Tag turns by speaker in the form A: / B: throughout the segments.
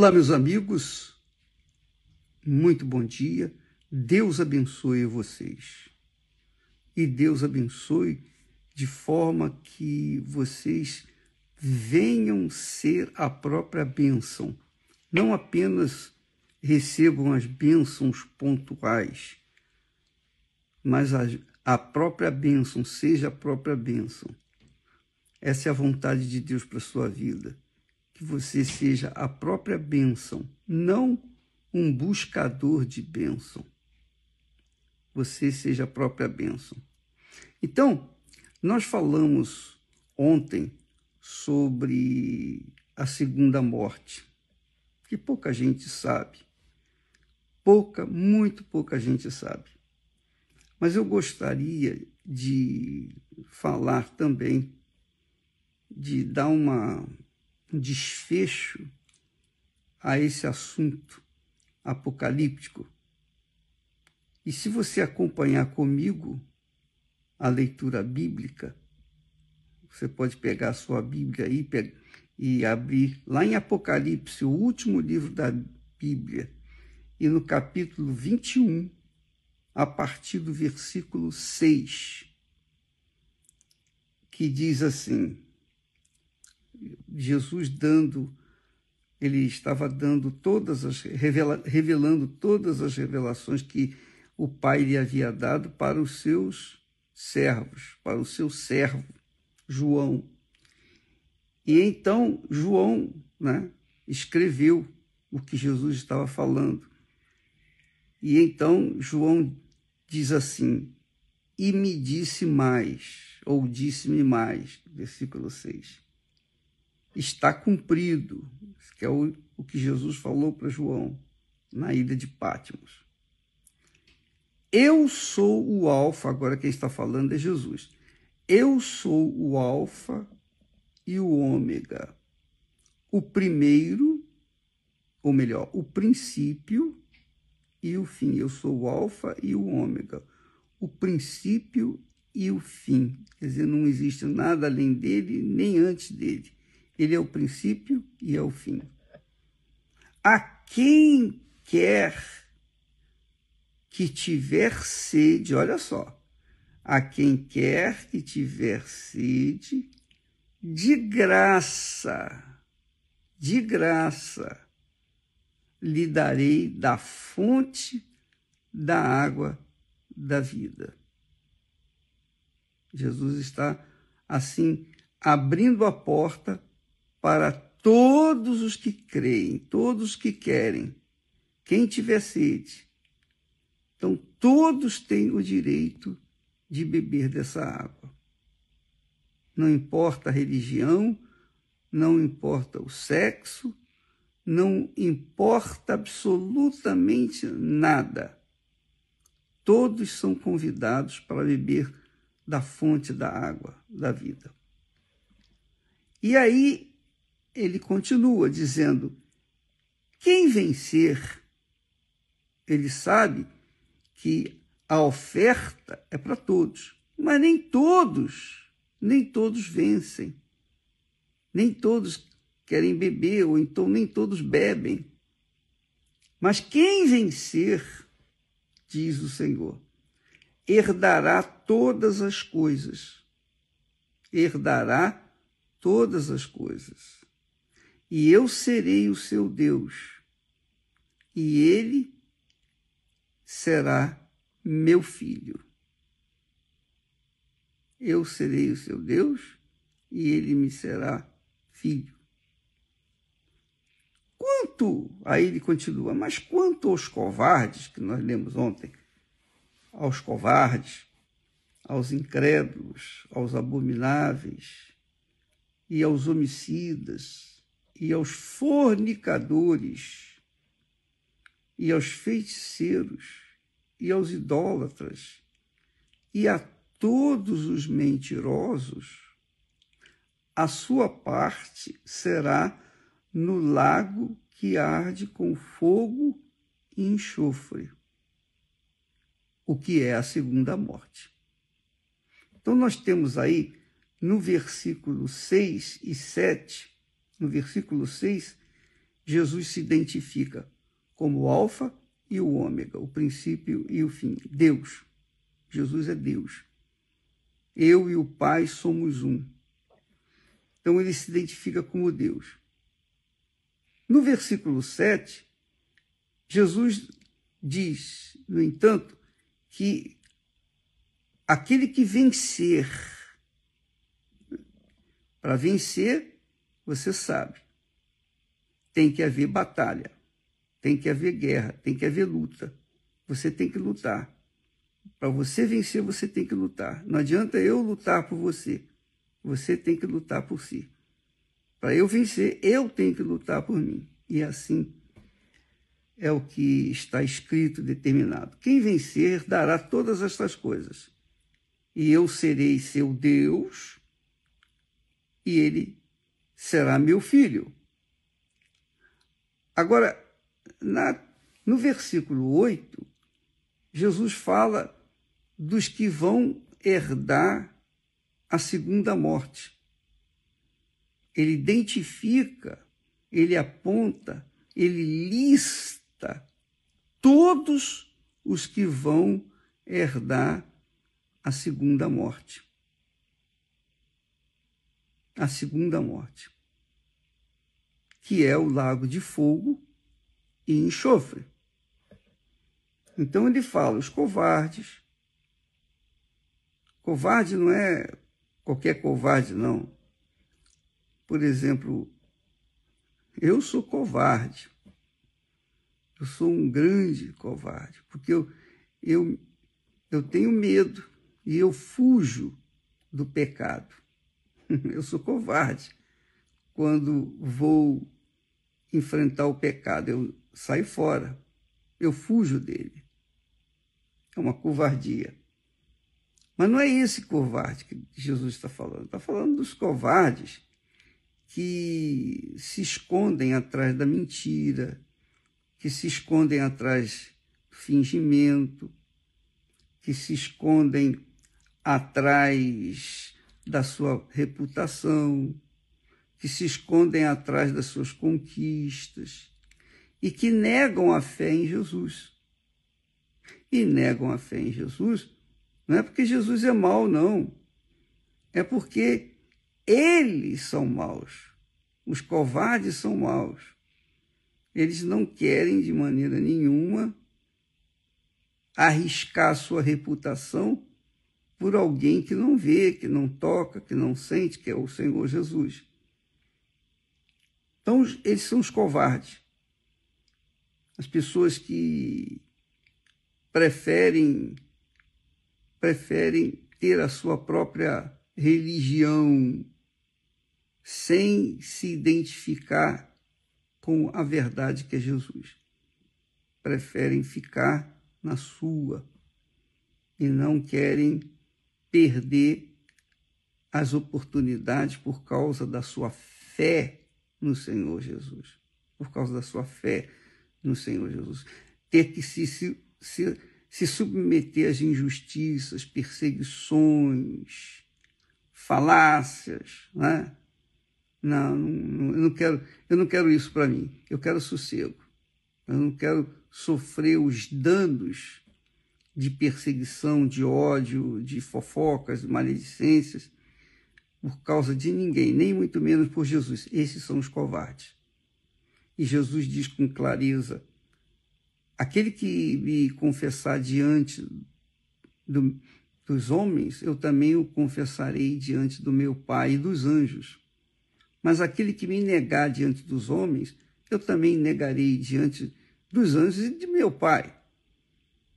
A: Olá, meus amigos, muito bom dia. Deus abençoe vocês. E Deus abençoe de forma que vocês venham ser a própria bênção. Não apenas recebam as bênçãos pontuais, mas a, a própria bênção, seja a própria bênção. Essa é a vontade de Deus para a sua vida que você seja a própria bênção, não um buscador de bênção. Você seja a própria bênção. Então, nós falamos ontem sobre a segunda morte, que pouca gente sabe. Pouca, muito pouca gente sabe. Mas eu gostaria de falar também, de dar uma desfecho a esse assunto apocalíptico. E se você acompanhar comigo a leitura bíblica, você pode pegar a sua Bíblia aí e abrir lá em Apocalipse, o último livro da Bíblia, e no capítulo 21, a partir do versículo 6, que diz assim: Jesus dando, ele estava dando todas as, revela, revelando todas as revelações que o Pai lhe havia dado para os seus servos, para o seu servo, João. E então João né, escreveu o que Jesus estava falando. E então João diz assim: E me disse mais, ou disse-me mais, versículo 6 está cumprido, que é o, o que Jesus falou para João na ilha de Pátimos. Eu sou o Alfa, agora quem está falando é Jesus. Eu sou o Alfa e o Ômega, o primeiro, ou melhor, o princípio e o fim. Eu sou o Alfa e o Ômega, o princípio e o fim. Quer dizer, não existe nada além dele, nem antes dele. Ele é o princípio e é o fim. A quem quer que tiver sede, olha só, a quem quer que tiver sede, de graça, de graça, lhe darei da fonte da água da vida. Jesus está assim abrindo a porta para todos os que creem, todos os que querem, quem tiver sede. Então, todos têm o direito de beber dessa água. Não importa a religião, não importa o sexo, não importa absolutamente nada. Todos são convidados para beber da fonte da água da vida. E aí ele continua dizendo: quem vencer, ele sabe que a oferta é para todos, mas nem todos, nem todos vencem, nem todos querem beber, ou então nem todos bebem. Mas quem vencer, diz o Senhor, herdará todas as coisas. Herdará todas as coisas e eu serei o seu Deus, e ele será meu filho. Eu serei o seu Deus, e ele me será filho. Quanto, aí ele continua, mas quanto aos covardes, que nós lemos ontem, aos covardes, aos incrédulos, aos abomináveis e aos homicidas, e aos fornicadores, e aos feiticeiros, e aos idólatras, e a todos os mentirosos, a sua parte será no lago que arde com fogo e enxofre, o que é a segunda morte. Então, nós temos aí no versículo 6 e 7 no versículo 6, Jesus se identifica como o Alfa e o Ômega, o princípio e o fim. Deus. Jesus é Deus. Eu e o Pai somos um. Então ele se identifica como Deus. No versículo 7, Jesus diz, no entanto, que aquele que vencer, para vencer, você sabe. Tem que haver batalha, tem que haver guerra, tem que haver luta. Você tem que lutar. Para você vencer, você tem que lutar. Não adianta eu lutar por você. Você tem que lutar por si. Para eu vencer, eu tenho que lutar por mim. E é assim é o que está escrito, determinado. Quem vencer dará todas estas coisas. E eu serei seu Deus, e ele será meu filho. Agora, na, no versículo 8, Jesus fala dos que vão herdar a segunda morte. Ele identifica, ele aponta, ele lista todos os que vão herdar a segunda morte a segunda morte, que é o lago de fogo e enxofre. Então ele fala os covardes. Covarde não é qualquer covarde, não. Por exemplo, eu sou covarde. Eu sou um grande covarde, porque eu, eu, eu tenho medo e eu fujo do pecado. Eu sou covarde quando vou enfrentar o pecado. Eu saio fora, eu fujo dele. É uma covardia. Mas não é esse covarde que Jesus está falando. Está falando dos covardes que se escondem atrás da mentira, que se escondem atrás do fingimento, que se escondem atrás da sua reputação, que se escondem atrás das suas conquistas e que negam a fé em Jesus. E negam a fé em Jesus não é porque Jesus é mau, não. É porque eles são maus. Os covardes são maus. Eles não querem de maneira nenhuma arriscar sua reputação por alguém que não vê, que não toca, que não sente, que é o Senhor Jesus. Então, eles são os covardes. As pessoas que preferem preferem ter a sua própria religião sem se identificar com a verdade que é Jesus. Preferem ficar na sua e não querem perder as oportunidades por causa da sua fé no Senhor Jesus. Por causa da sua fé no Senhor Jesus. Ter que se, se, se, se submeter às injustiças, perseguições, falácias, né? Não, não, eu não quero, eu não quero isso para mim. Eu quero sossego. Eu não quero sofrer os danos de perseguição, de ódio, de fofocas, maledicências, por causa de ninguém, nem muito menos por Jesus. Esses são os covardes. E Jesus diz com clareza: aquele que me confessar diante do, dos homens, eu também o confessarei diante do meu Pai e dos anjos. Mas aquele que me negar diante dos homens, eu também negarei diante dos anjos e de meu Pai.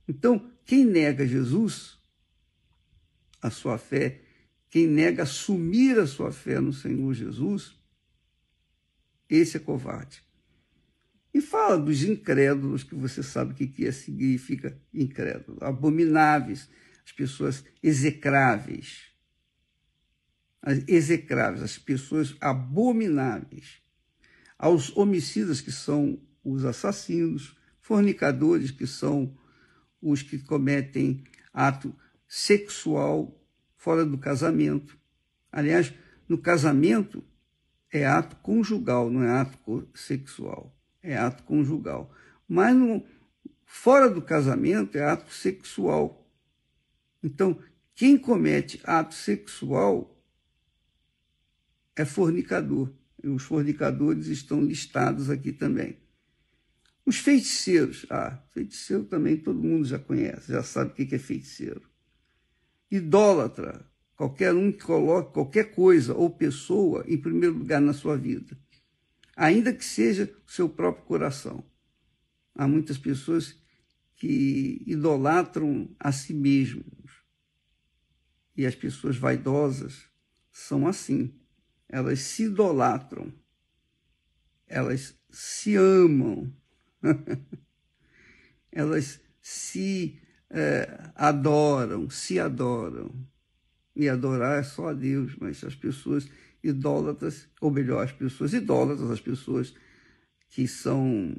A: Então, quem nega Jesus, a sua fé, quem nega assumir a sua fé no Senhor Jesus, esse é covarde. E fala dos incrédulos, que você sabe o que, que é, significa incrédulo. Abomináveis, as pessoas execráveis. As execráveis, as pessoas abomináveis. Aos homicidas, que são os assassinos, fornicadores, que são os que cometem ato sexual fora do casamento. Aliás, no casamento é ato conjugal, não é ato sexual, é ato conjugal. Mas no, fora do casamento é ato sexual. Então, quem comete ato sexual é fornicador. E os fornicadores estão listados aqui também. Os feiticeiros. Ah, feiticeiro também todo mundo já conhece, já sabe o que é feiticeiro. Idólatra. Qualquer um que coloque qualquer coisa ou pessoa em primeiro lugar na sua vida, ainda que seja o seu próprio coração. Há muitas pessoas que idolatram a si mesmos. E as pessoas vaidosas são assim. Elas se idolatram, elas se amam, Elas se é, adoram, se adoram. E adorar é só a Deus, mas as pessoas idólatras, ou melhor, as pessoas idólatras, as pessoas que são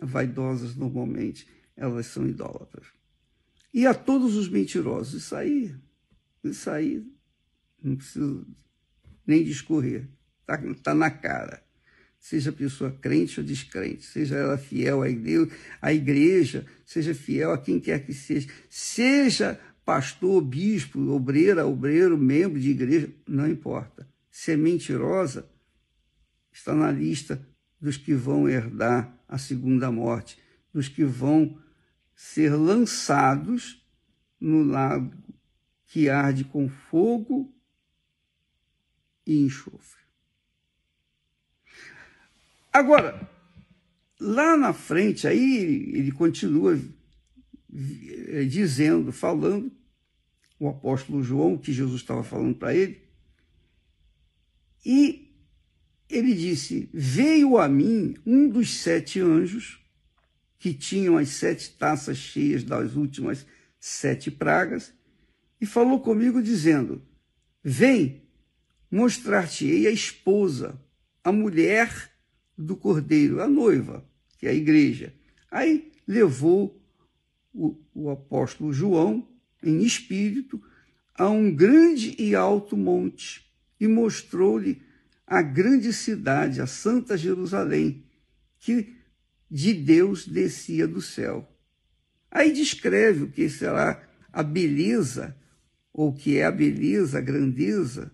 A: vaidosas normalmente, elas são idólatras. E a todos os mentirosos, isso aí, isso aí, não preciso nem discorrer, está tá na cara seja a pessoa crente ou descrente, seja ela fiel a Deus, à igreja, seja fiel a quem quer que seja, seja pastor, bispo, obreira, obreiro, membro de igreja, não importa. Se é mentirosa, está na lista dos que vão herdar a segunda morte, dos que vão ser lançados no lago que arde com fogo e enxofre. Agora, lá na frente, aí ele continua eh, dizendo, falando, o apóstolo João, que Jesus estava falando para ele, e ele disse: Veio a mim um dos sete anjos, que tinham as sete taças cheias das últimas sete pragas, e falou comigo, dizendo: Vem, mostrar-te-ei a esposa, a mulher do cordeiro, a noiva, que é a igreja. Aí levou o, o apóstolo João, em espírito, a um grande e alto monte e mostrou-lhe a grande cidade, a Santa Jerusalém, que de Deus descia do céu. Aí descreve o que será a beleza, ou que é a beleza, a grandeza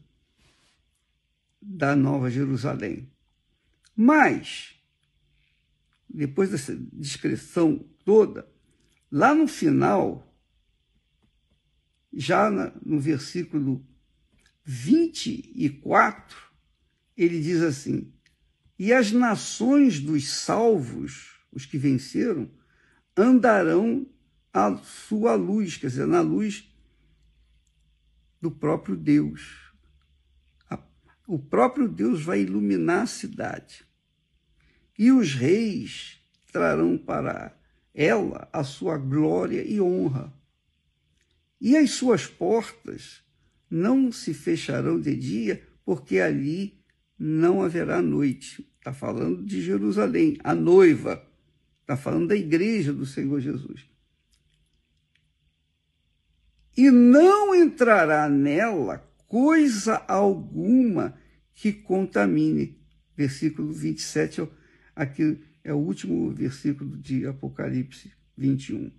A: da Nova Jerusalém. Mas, depois dessa descrição toda, lá no final, já no versículo 24, ele diz assim: E as nações dos salvos, os que venceram, andarão à sua luz, quer dizer, na luz do próprio Deus. O próprio Deus vai iluminar a cidade e os reis trarão para ela a sua glória e honra. E as suas portas não se fecharão de dia, porque ali não haverá noite. Está falando de Jerusalém, a noiva. Está falando da igreja do Senhor Jesus. E não entrará nela coisa alguma que contamine. Versículo 27 ao Aqui é o último versículo de Apocalipse 21.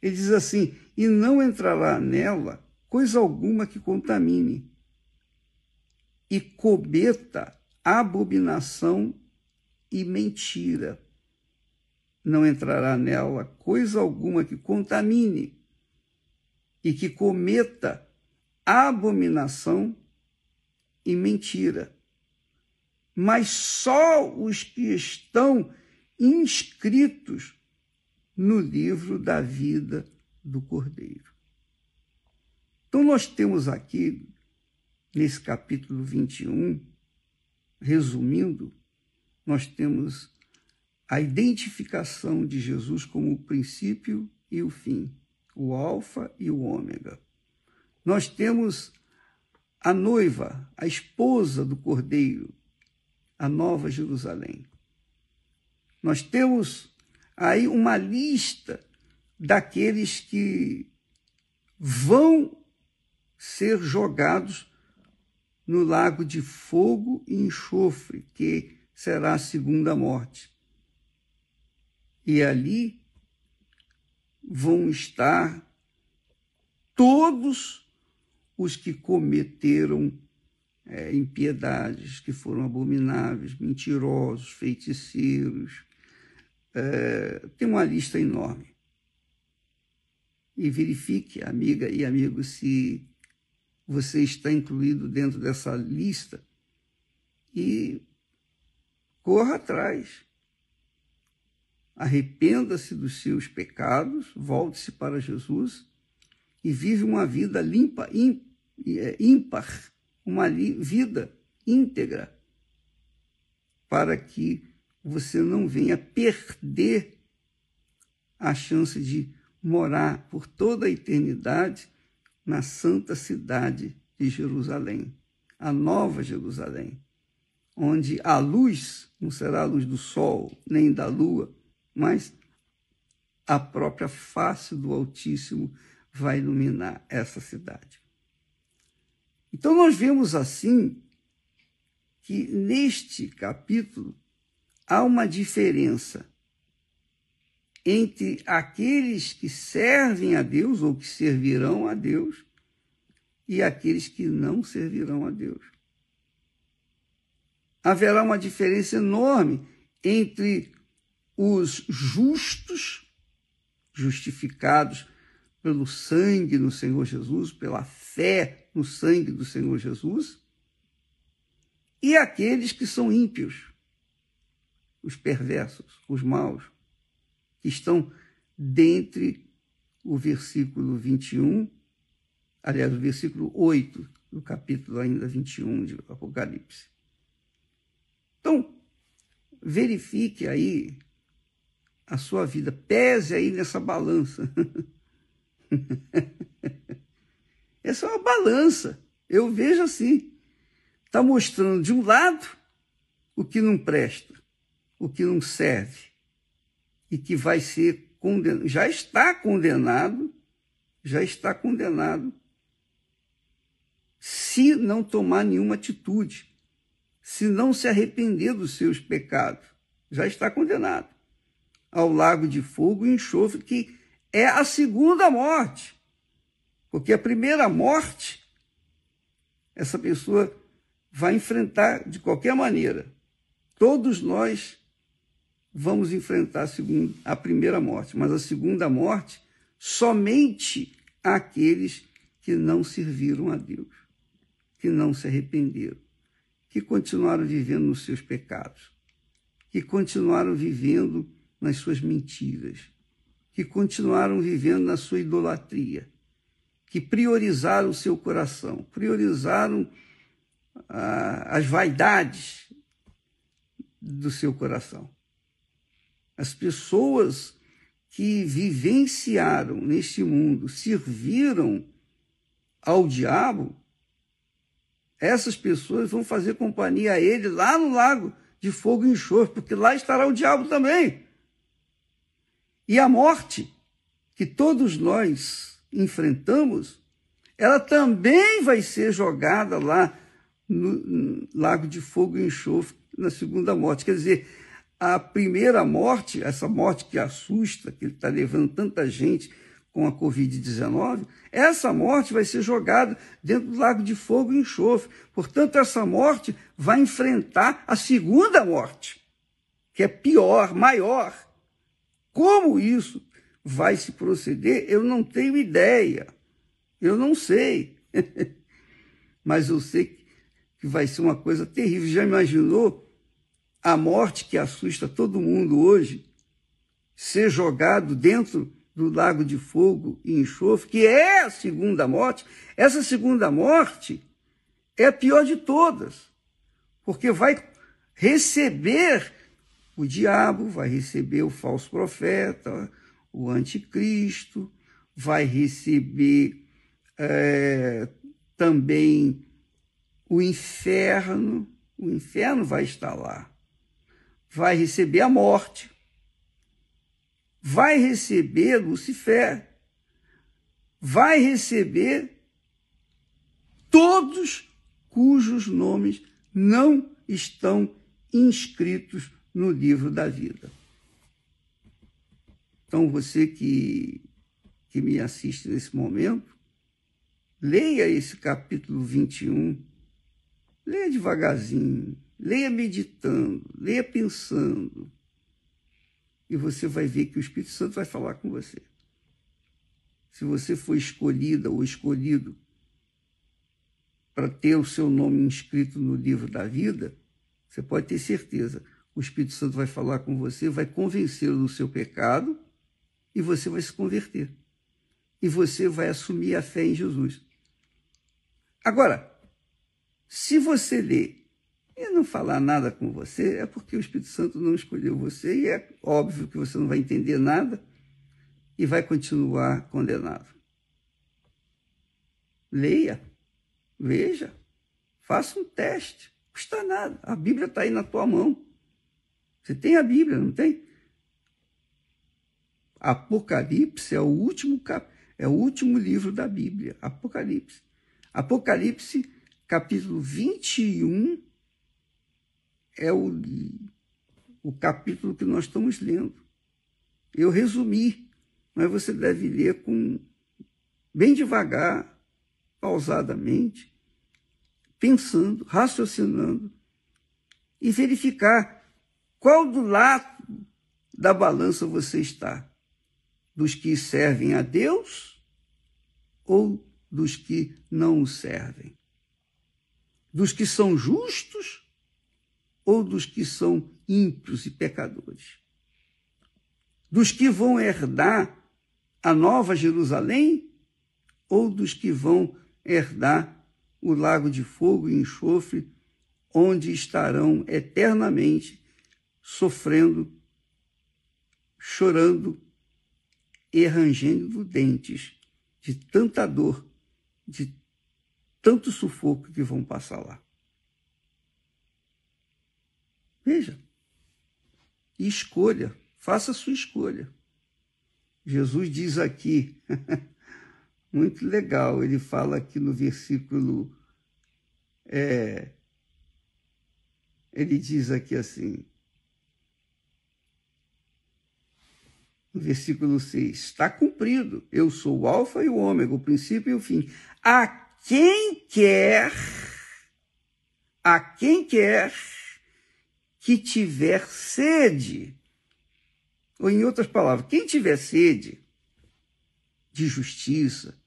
A: Ele diz assim: E não entrará nela coisa alguma que contamine, e cometa abominação e mentira. Não entrará nela coisa alguma que contamine, e que cometa abominação e mentira mas só os que estão inscritos no livro da vida do Cordeiro. Então, nós temos aqui, nesse capítulo 21, resumindo, nós temos a identificação de Jesus como o princípio e o fim, o Alfa e o Ômega. Nós temos a noiva, a esposa do Cordeiro, a Nova Jerusalém. Nós temos aí uma lista daqueles que vão ser jogados no lago de fogo e enxofre, que será a segunda morte. E ali vão estar todos os que cometeram é, impiedades que foram abomináveis, mentirosos, feiticeiros. É, tem uma lista enorme. E verifique, amiga e amigo, se você está incluído dentro dessa lista e corra atrás. Arrependa-se dos seus pecados, volte-se para Jesus e vive uma vida limpa, é, ímpar, uma vida íntegra, para que você não venha perder a chance de morar por toda a eternidade na santa cidade de Jerusalém, a nova Jerusalém, onde a luz não será a luz do sol nem da lua, mas a própria face do Altíssimo vai iluminar essa cidade. Então, nós vemos assim que neste capítulo há uma diferença entre aqueles que servem a Deus ou que servirão a Deus e aqueles que não servirão a Deus. Haverá uma diferença enorme entre os justos, justificados pelo sangue do Senhor Jesus, pela fé no sangue do Senhor Jesus, e aqueles que são ímpios, os perversos, os maus, que estão dentre o versículo 21, aliás, o versículo 8 do capítulo ainda 21 de Apocalipse. Então, verifique aí a sua vida, pese aí nessa balança. Essa é uma balança. Eu vejo assim. Está mostrando de um lado o que não presta, o que não serve, e que vai ser condenado, já está condenado, já está condenado, se não tomar nenhuma atitude, se não se arrepender dos seus pecados, já está condenado ao lago de fogo e enxofre, que é a segunda morte. Porque a primeira morte, essa pessoa vai enfrentar de qualquer maneira. Todos nós vamos enfrentar a, primeira morte, mas a segunda morte somente aqueles que não serviram a Deus, que não se arrependeram, que continuaram vivendo nos seus pecados, que continuaram vivendo nas suas mentiras, que continuaram vivendo na sua idolatria que priorizaram o seu coração, priorizaram ah, as vaidades do seu coração. As pessoas que vivenciaram neste mundo, serviram ao diabo, essas pessoas vão fazer companhia a ele lá no lago de fogo e enxofre, porque lá estará o diabo também. E a morte, que todos nós enfrentamos, ela também vai ser jogada lá no Lago de Fogo e Enxofre, na segunda morte. Quer dizer, a primeira morte, essa morte que assusta, que está levando tanta gente com a Covid-19, essa morte vai ser jogada dentro do lago de fogo e enxofre. Portanto, essa morte vai enfrentar a segunda morte, que é pior, maior. Como isso vai se proceder, eu não tenho ideia. Eu não sei. Mas eu sei que vai ser uma coisa terrível. Já imaginou a morte que assusta todo mundo hoje? Ser jogado dentro do lago de fogo e enxofre, que é a segunda morte. Essa segunda morte é a pior de todas, porque vai receber o diabo, vai receber o falso profeta, o anticristo, vai receber é, também o inferno, o inferno vai estar lá, vai receber a morte, vai receber Lucifer, vai receber todos cujos nomes não estão inscritos no livro da vida. Então, você que, que me assiste nesse momento, leia esse capítulo 21. Leia devagarzinho, leia meditando, leia pensando. E você vai ver que o Espírito Santo vai falar com você. Se você foi escolhida ou escolhido para ter o seu nome inscrito no livro da vida, você pode ter certeza, o Espírito Santo vai falar com você, vai convencê-lo do seu pecado e você vai se converter. E você vai assumir a fé em Jesus. Agora, se você lê e não falar nada com você, é porque o Espírito Santo não escolheu você e é óbvio que você não vai entender nada e vai continuar condenado. Leia, veja, faça um teste. Não custa nada. A Bíblia está aí na tua mão. Você tem a Bíblia, não tem? Apocalipse é o último cap... é o último livro da Bíblia, Apocalipse. Apocalipse, capítulo 21 é o o capítulo que nós estamos lendo. Eu resumi, mas você deve ler com bem devagar, pausadamente, pensando, raciocinando e verificar qual do lado da balança você está dos que servem a Deus ou dos que não o servem? Dos que são justos ou dos que são ímpios e pecadores? Dos que vão herdar a nova Jerusalém ou dos que vão herdar o lago de fogo e enxofre, onde estarão eternamente sofrendo, chorando e rangendo dentes de tanta dor, de tanto sufoco que vão passar lá. Veja. escolha, faça a sua escolha. Jesus diz aqui, muito legal, ele fala aqui no versículo. É, ele diz aqui assim: versículo 6, está cumprido. Eu sou o Alfa e o Ômega, o princípio e o fim. A quem quer, a quem quer que tiver sede, ou em outras palavras, quem tiver sede de justiça,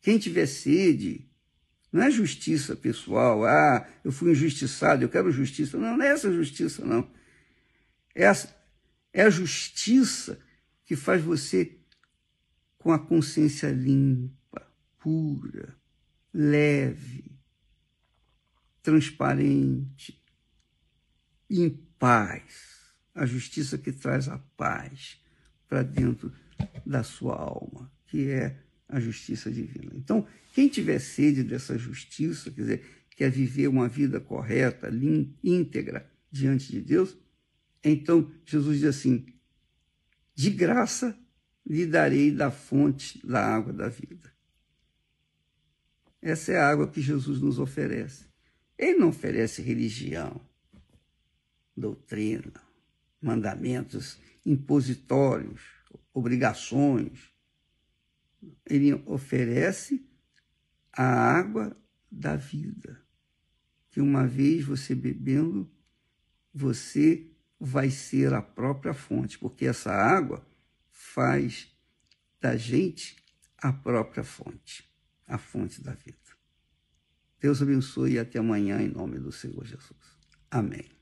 A: quem tiver sede, não é justiça pessoal, ah, eu fui injustiçado, eu quero justiça. Não, não é essa justiça, não. Essa é, é a justiça que faz você com a consciência limpa, pura, leve, transparente, em paz. A justiça que traz a paz para dentro da sua alma, que é a justiça divina. Então, quem tiver sede dessa justiça, quer dizer, quer viver uma vida correta, íntegra diante de Deus, então Jesus diz assim: de graça lhe darei da fonte da água da vida. Essa é a água que Jesus nos oferece. Ele não oferece religião, doutrina, mandamentos impositórios, obrigações. Ele oferece a água da vida, que uma vez você bebendo, você vai ser a própria fonte, porque essa água faz da gente a própria fonte, a fonte da vida. Deus abençoe e até amanhã em nome do Senhor Jesus. Amém.